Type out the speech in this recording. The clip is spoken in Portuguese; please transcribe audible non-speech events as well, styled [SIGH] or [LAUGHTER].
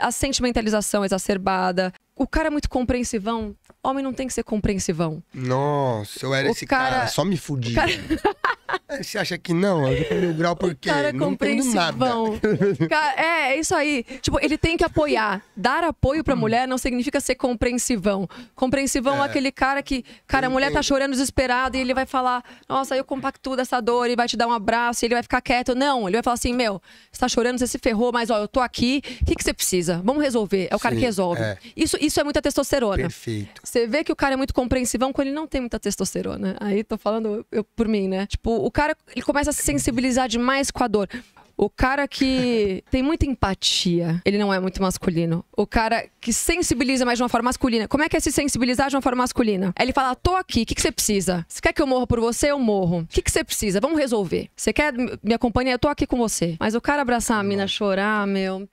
a sentimentalização exacerbada. O cara é muito compreensivão. Homem não tem que ser compreensivão. Nossa, eu era o esse cara... cara. Só me fudia. Cara... [LAUGHS] É, você acha que não? Mil grau porque Cara, não entendo nada. é, é isso aí. Tipo, ele tem que apoiar. Dar apoio pra hum. mulher não significa ser compreensivão. Compreensivão é, é aquele cara que, cara, a mulher tá chorando desesperada e ele vai falar, nossa, eu compactuo dessa dor, e vai te dar um abraço, e ele vai ficar quieto. Não, ele vai falar assim, meu, você tá chorando, você se ferrou, mas ó, eu tô aqui, o que, que você precisa? Vamos resolver. É o cara Sim, que resolve. É. Isso, isso é muita testosterona. Perfeito. Você vê que o cara é muito compreensivão quando ele não tem muita testosterona. Aí tô falando eu, por mim, né? Tipo, o cara cara ele começa a se sensibilizar demais com a dor. O cara que [LAUGHS] tem muita empatia, ele não é muito masculino. O cara que sensibiliza mais de uma forma masculina. Como é que é se sensibilizar de uma forma masculina? Ele fala: tô aqui, o que, você precisa? Você quer que eu morra por você? Eu morro. O que, que você precisa? Vamos resolver. Você quer me acompanhar? Eu tô aqui com você. Mas o cara abraçar a mina, chorar, meu.